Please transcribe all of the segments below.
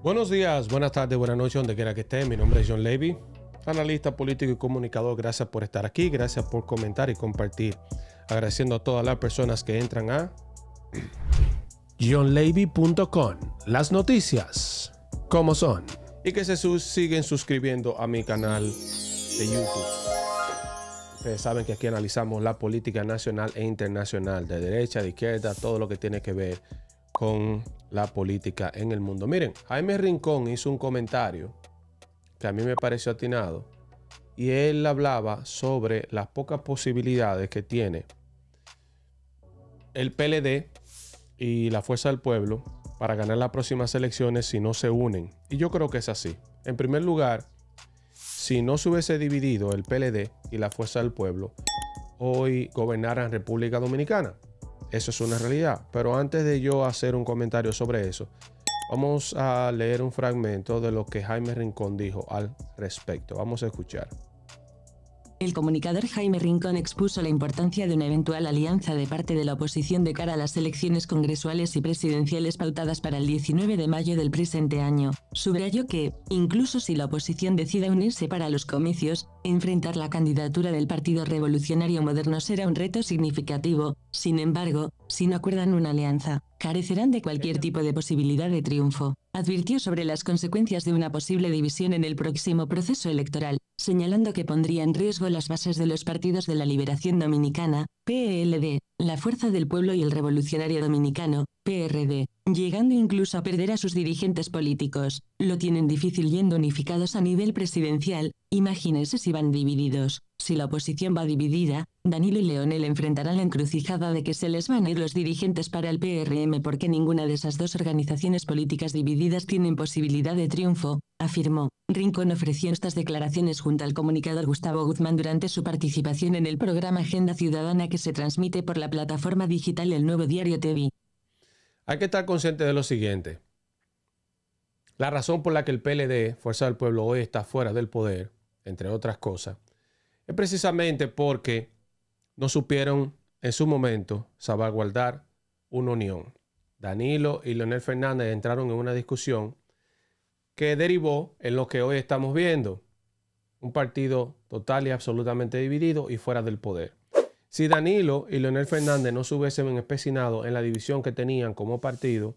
Buenos días, buenas tardes, buenas noches, donde quiera que estén. Mi nombre es John Levy, analista político y comunicador. Gracias por estar aquí, gracias por comentar y compartir. Agradeciendo a todas las personas que entran a johnlevy.com. Las noticias, como son. Y que se sus siguen suscribiendo a mi canal de YouTube. Ustedes saben que aquí analizamos la política nacional e internacional, de derecha, de izquierda, todo lo que tiene que ver con la política en el mundo. Miren, Jaime Rincón hizo un comentario que a mí me pareció atinado y él hablaba sobre las pocas posibilidades que tiene el PLD y la Fuerza del Pueblo para ganar las próximas elecciones si no se unen. Y yo creo que es así. En primer lugar, si no se hubiese dividido el PLD y la Fuerza del Pueblo, hoy gobernaran República Dominicana. Eso es una realidad. Pero antes de yo hacer un comentario sobre eso, vamos a leer un fragmento de lo que Jaime Rincón dijo al respecto. Vamos a escuchar. El comunicador Jaime Rincón expuso la importancia de una eventual alianza de parte de la oposición de cara a las elecciones congresuales y presidenciales pautadas para el 19 de mayo del presente año. Subrayó que, incluso si la oposición decida unirse para los comicios, enfrentar la candidatura del Partido Revolucionario Moderno será un reto significativo. Sin embargo, si no acuerdan una alianza, carecerán de cualquier tipo de posibilidad de triunfo. Advirtió sobre las consecuencias de una posible división en el próximo proceso electoral, señalando que pondría en riesgo las bases de los partidos de la Liberación Dominicana, PLD, la Fuerza del Pueblo y el Revolucionario Dominicano, PRD, llegando incluso a perder a sus dirigentes políticos. Lo tienen difícil yendo unificados a nivel presidencial, imagínense si van divididos. Si la oposición va dividida, Danilo y Leonel enfrentarán la encrucijada de que se les van a ir los dirigentes para el PRM porque ninguna de esas dos organizaciones políticas divididas tienen posibilidad de triunfo, afirmó. Rincón ofreció estas declaraciones junto al comunicador Gustavo Guzmán durante su participación en el programa Agenda Ciudadana que se transmite por la plataforma digital El Nuevo Diario TV. Hay que estar consciente de lo siguiente. La razón por la que el PLD, Fuerza del Pueblo, hoy está fuera del poder, entre otras cosas, es precisamente porque no supieron en su momento salvaguardar una unión. Danilo y Leonel Fernández entraron en una discusión que derivó en lo que hoy estamos viendo, un partido total y absolutamente dividido y fuera del poder. Si Danilo y Leonel Fernández no se hubiesen empecinado en la división que tenían como partido,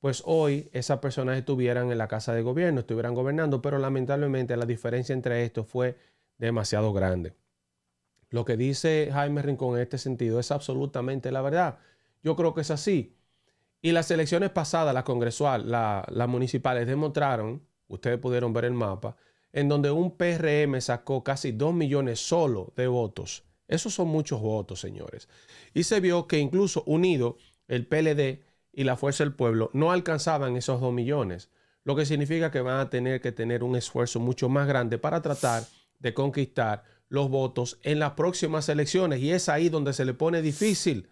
pues hoy esas personas estuvieran en la casa de gobierno, estuvieran gobernando, pero lamentablemente la diferencia entre estos fue demasiado grande. Lo que dice Jaime Rincón en este sentido es absolutamente la verdad. Yo creo que es así. Y las elecciones pasadas, las congresuales, las municipales, demostraron, ustedes pudieron ver el mapa, en donde un PRM sacó casi 2 millones solo de votos. Esos son muchos votos, señores. Y se vio que incluso unido el PLD y la Fuerza del Pueblo no alcanzaban esos 2 millones, lo que significa que van a tener que tener un esfuerzo mucho más grande para tratar de conquistar los votos en las próximas elecciones. Y es ahí donde se le pone difícil,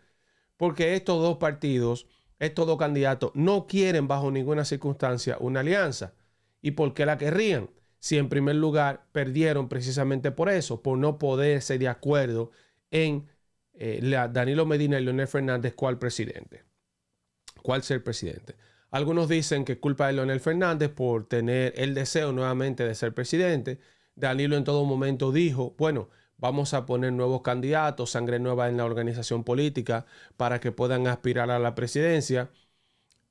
porque estos dos partidos, estos dos candidatos, no quieren bajo ninguna circunstancia una alianza. ¿Y por qué la querrían? Si en primer lugar perdieron precisamente por eso, por no poderse de acuerdo en eh, Danilo Medina y Leonel Fernández, ¿cuál presidente? ¿Cuál ser presidente? Algunos dicen que es culpa de Leonel Fernández por tener el deseo nuevamente de ser presidente. Danilo en todo momento dijo, bueno, vamos a poner nuevos candidatos, sangre nueva en la organización política para que puedan aspirar a la presidencia.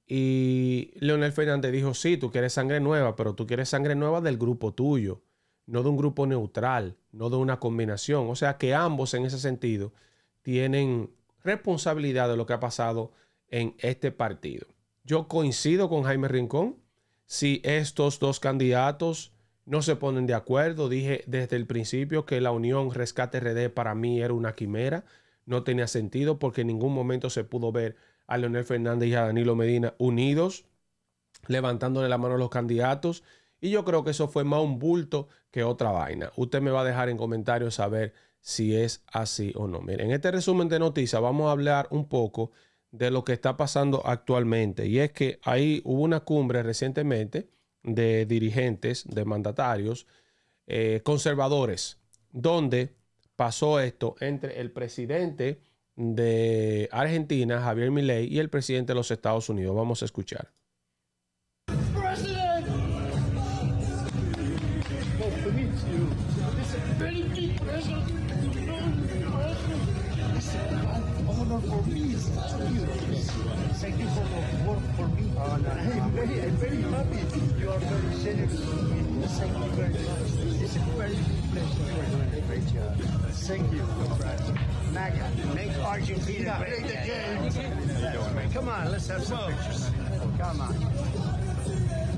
Y Leonel Fernández dijo, sí, tú quieres sangre nueva, pero tú quieres sangre nueva del grupo tuyo, no de un grupo neutral, no de una combinación. O sea que ambos en ese sentido tienen responsabilidad de lo que ha pasado en este partido. Yo coincido con Jaime Rincón. Si estos dos candidatos no se ponen de acuerdo. Dije desde el principio que la unión Rescate RD para mí era una quimera. No tenía sentido porque en ningún momento se pudo ver a Leonel Fernández y a Danilo Medina unidos, levantándole la mano a los candidatos. Y yo creo que eso fue más un bulto que otra vaina. Usted me va a dejar en comentarios saber si es así o no. Miren, en este resumen de noticias vamos a hablar un poco de lo que está pasando actualmente. Y es que ahí hubo una cumbre recientemente de dirigentes, de mandatarios eh, conservadores, donde pasó esto entre el presidente de Argentina, Javier Milei, y el presidente de los Estados Unidos. Vamos a escuchar.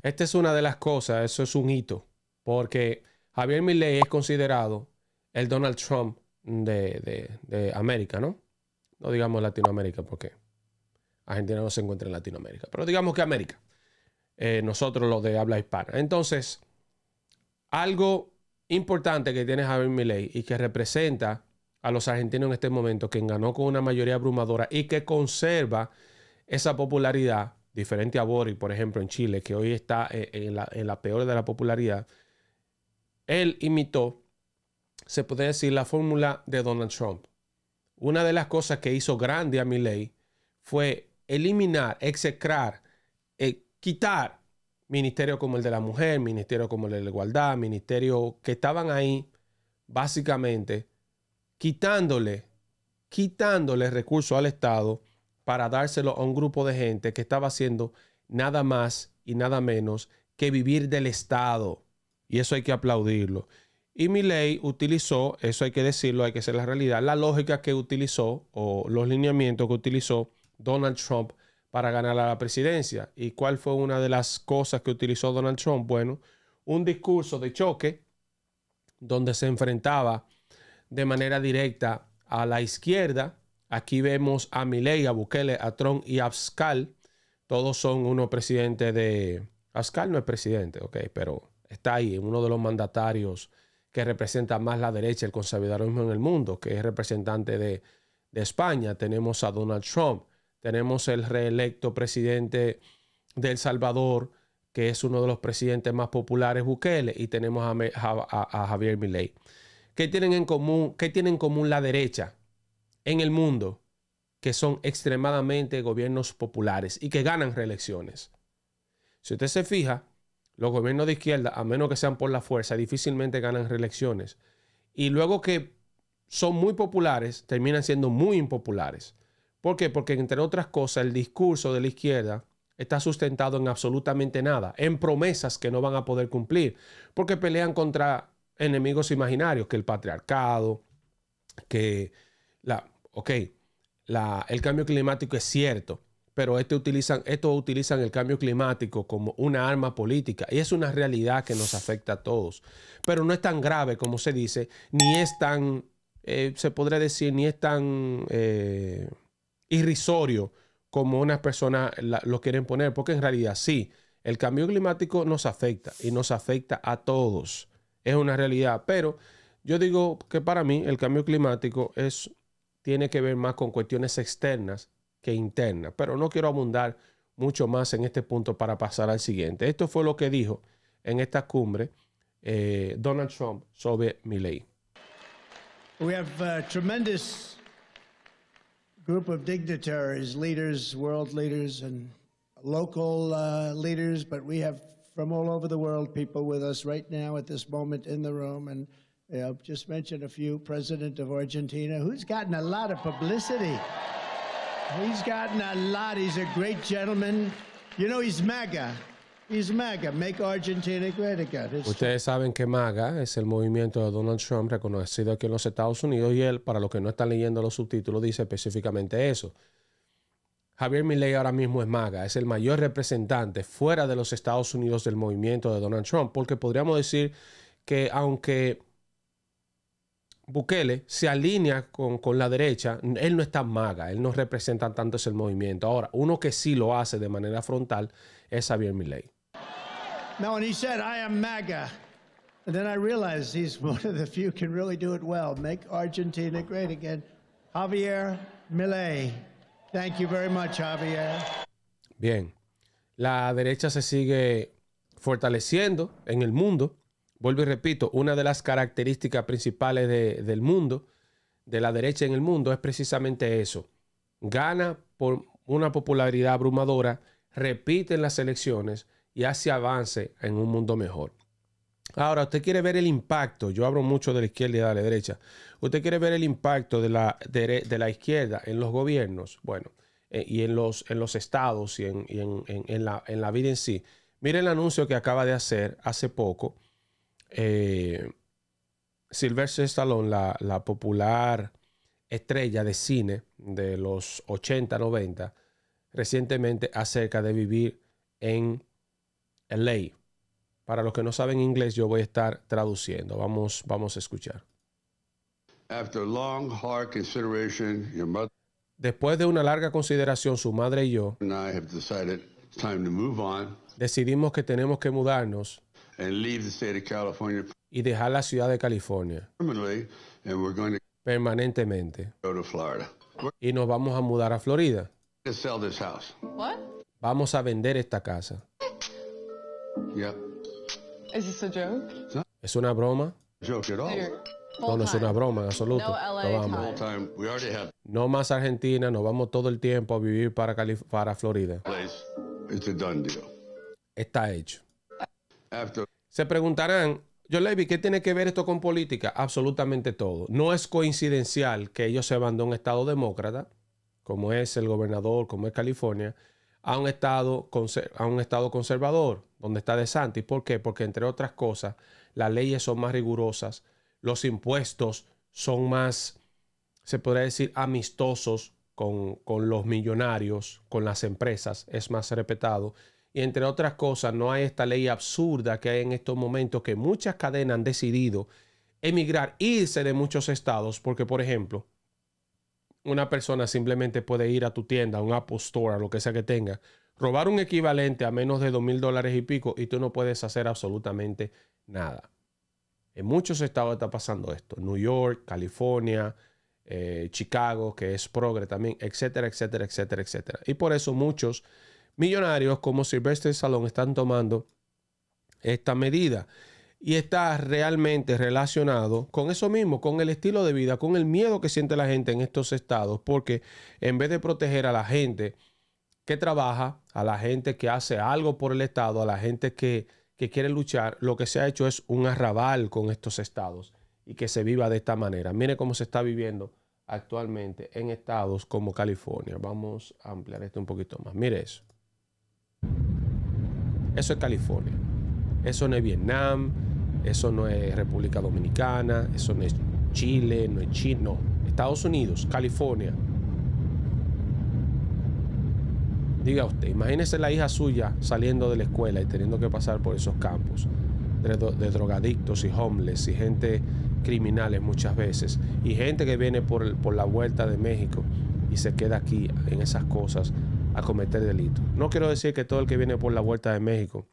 Esta es una de las cosas, eso es un hito, porque Javier Milei es considerado el Donald Trump de, de América, ¿no? No digamos Latinoamérica porque Argentina no se encuentra en Latinoamérica, pero digamos que América. Eh, nosotros los de habla hispana. Entonces, algo importante que tiene Javier Milei y que representa a los argentinos en este momento, que ganó con una mayoría abrumadora y que conserva esa popularidad, diferente a Boric, por ejemplo, en Chile, que hoy está eh, en la, peor de la popularidad, él imitó, se puede decir, la fórmula de Donald Trump. Una de las cosas que hizo grande a Milley fue eliminar, execrar quitar ministerios como el de la mujer, ministerios como el de la igualdad, ministerios que estaban ahí, básicamente, quitándole, quitándole recursos al Estado para dárselo a un grupo de gente que estaba haciendo nada más y nada menos que vivir del Estado. Y eso hay que aplaudirlo. Y ley utilizó, eso hay que decirlo, hay que ser la realidad, la lógica que utilizó o los lineamientos que utilizó Donald Trump para ganar a la presidencia. ¿Y cuál fue una de las cosas que utilizó Donald Trump? Bueno, un discurso de choque donde se enfrentaba de manera directa a la izquierda. Aquí vemos a Milei, a Bukele, a Trump y a Abscal. Todos son uno presidente de... Abscal no es presidente, ok, pero está ahí, uno de los mandatarios que representa más la derecha, el conservadurismo en el mundo, que es representante de, de España. Tenemos a Donald Trump, tenemos el reelecto presidente de El Salvador, que es uno de los presidentes más populares, Bukele, y tenemos a, Javier Milei. ¿Qué tienen en común? ¿Qué tienen en común la derecha en el mundo? Que son extremadamente gobiernos populares y que ganan reelecciones. Si usted se fija, los gobiernos de izquierda, a menos que sean por la fuerza, difícilmente ganan reelecciones. Y luego que son muy populares, terminan siendo muy impopulares. ¿Por qué? Porque entre otras cosas el discurso de la izquierda está sustentado en absolutamente nada, en promesas que no van a poder cumplir, porque pelean contra enemigos imaginarios, que el patriarcado, que la, ok, la, el cambio climático es cierto, pero estos utilizan, utilizan el cambio climático como una arma política y es una realidad que nos afecta a todos. Pero no es tan grave como se dice, ni es tan, eh, se podría decir, ni es tan... Eh, irrisorio como unas personas lo quieren poner, porque en realidad sí, el cambio climático nos afecta y nos afecta a todos. Es una realidad, pero yo digo que para mí el cambio climático es, tiene que ver más con cuestiones externas que internas, pero no quiero abundar mucho más en este punto para pasar al siguiente. Esto fue lo que dijo en esta cumbre eh, Donald Trump sobre mi ley. We have, uh, tremendous group of dignitaries, leaders, world leaders, and local uh, leaders, but we have from all over the world people with us right now at this moment in the room. And you know, just mention a few. President of Argentina, who's gotten a lot of publicity. He's gotten a lot. He's a great gentleman. You know, he's MAGA. Ustedes saben que MAGA es el movimiento de Donald Trump reconocido aquí en los Estados Unidos y él, para los que no están leyendo los subtítulos, dice específicamente eso. Javier Milei ahora mismo es MAGA, es el mayor representante fuera de los Estados Unidos del movimiento de Donald Trump, porque podríamos decir que aunque Bukele se alinea con, la derecha, él no está maga, él no representa tanto ese movimiento. Ahora, uno que sí lo hace de manera frontal es Javier Milei. No, and he said, I am MAGA. And then I realized he's one of the few can really do it well. Make Argentina great again. Javier Millet. Thank you very much, Javier. Bien. La derecha se sigue fortaleciendo en el mundo. Vuelvo y repito, una de las características principales del mundo, de la derecha en el mundo, es precisamente eso. Gana por una popularidad abrumadora, repite en las elecciones, y hace avance en un mundo mejor. Ahora, usted quiere ver el impacto, yo hablo mucho de la izquierda y de la derecha, usted quiere ver el impacto de la, de, la izquierda en los gobiernos, bueno, eh, y en los, en los estados y, en, la, vida en sí. Mire el anuncio que acaba de hacer hace poco Silver eh, Sylvester Stallone, la, la popular estrella de cine de los 80, 90, recientemente acerca de vivir en ley Para los que no saben inglés, yo voy a estar traduciendo. Vamos, vamos a escuchar. Después de una larga consideración, su madre y yo decidimos que tenemos que mudarnos y dejar la ciudad de California permanentemente y nos vamos a mudar a Florida. Vamos a vender esta casa. Yeah. joke? Es una broma. Joke No, no es una broma en absoluto. No, más Argentina, nos vamos todo el tiempo a vivir para, para Florida. Está hecho. Se preguntarán, yo Levy, ¿qué tiene que ver esto con política? Absolutamente todo. No es coincidencial que ellos se van a un estado demócrata, como es el gobernador, como es California, a un estado, a un estado conservador, donde está de Santi. ¿Por qué? Porque, entre otras cosas, las leyes son más rigurosas, los impuestos son más, se podría decir, amistosos con, con los millonarios, con las empresas, es más respetado. Y entre otras cosas, no hay esta ley absurda que hay en estos momentos que muchas cadenas han decidido emigrar, irse de muchos estados, porque por ejemplo, una persona simplemente puede ir a tu tienda, a un Apple Store, a lo que sea que tenga, robar un equivalente a menos de dos mil dólares y pico y tú no puedes hacer absolutamente nada. En muchos estados está pasando esto. New York, California, eh, Chicago, que es progre también, etcétera, etcétera, etcétera, etcétera. Y por eso muchos millonarios como Sylvester Salón están tomando esta medida y está realmente relacionado con eso mismo, con el estilo de vida, con el miedo que siente la gente en estos estados, porque en vez de proteger a la gente que trabaja, a la gente que hace algo por el estado, a la gente que, quiere luchar, lo que se ha hecho es un arrabal con estos estados y que se viva de esta manera. Mire cómo se está viviendo actualmente en estados como California. Vamos a ampliar esto un poquito más. Mire eso. Eso es California. Eso no es Vietnam, eso no es República Dominicana, eso no es Chile, no es no Estados Unidos, California. Diga usted, imagínese la hija suya saliendo de la escuela y teniendo que pasar por esos campos de, drogadictos y homeless y gente criminales muchas veces y gente que viene por, por la vuelta de México y se queda aquí en esas cosas a cometer delitos. No quiero decir que todo el que viene por la vuelta de México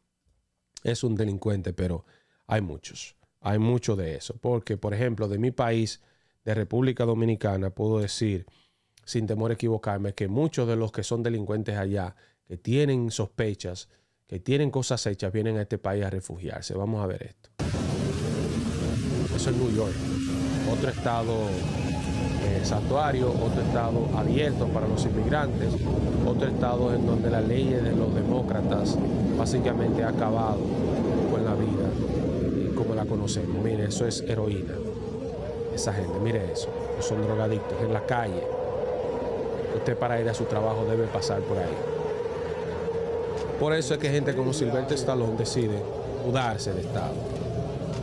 es un delincuente, pero hay muchos, hay mucho de eso. Porque, por ejemplo, de mi país, de República Dominicana, puedo decir, sin temor a equivocarme, que muchos de los que son delincuentes allá, que tienen sospechas, que tienen cosas hechas, vienen a este país a refugiarse. Vamos a ver esto. Eso es New York. Otro estado eh, santuario, otro estado abierto para los inmigrantes, otro estado en donde las leyes de los demócratas básicamente ha acabado como la conocemos. Mire, eso es heroína. Esa gente, mire eso. son drogadictos en la calle. Usted para ir a su trabajo debe pasar por ahí. Por eso es que gente como Silvestre Stallone decide mudarse de estado.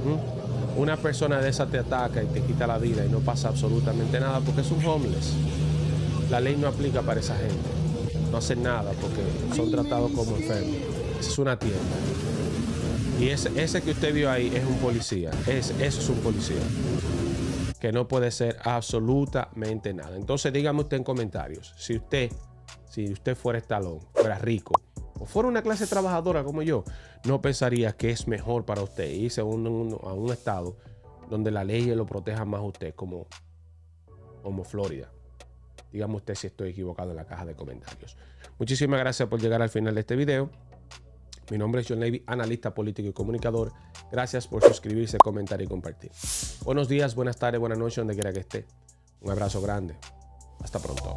¿Mm? Una persona de esa te ataca y te quita la vida y no pasa absolutamente nada porque es un homeless. La ley no aplica para esa gente. No hacen nada porque son tratados como enfermos. Es una tienda. Y ese, que usted vio ahí es un policía. Es, eso es un policía. Que no puede ser absolutamente nada. Entonces dígame usted en comentarios, si usted, si usted fuera estalón, fuera rico, o fuera una clase trabajadora como yo, no pensaría que es mejor para usted irse a un, estado donde la ley lo proteja más a usted, como, como Florida. Dígame usted si estoy equivocado en la caja de comentarios. Muchísimas gracias por llegar al final de este video. Mi nombre es John Levy, analista político y comunicador. Gracias por suscribirse, comentar y compartir. Buenos días, buenas tardes, buenas noches, donde quiera que esté. Un abrazo grande. Hasta pronto.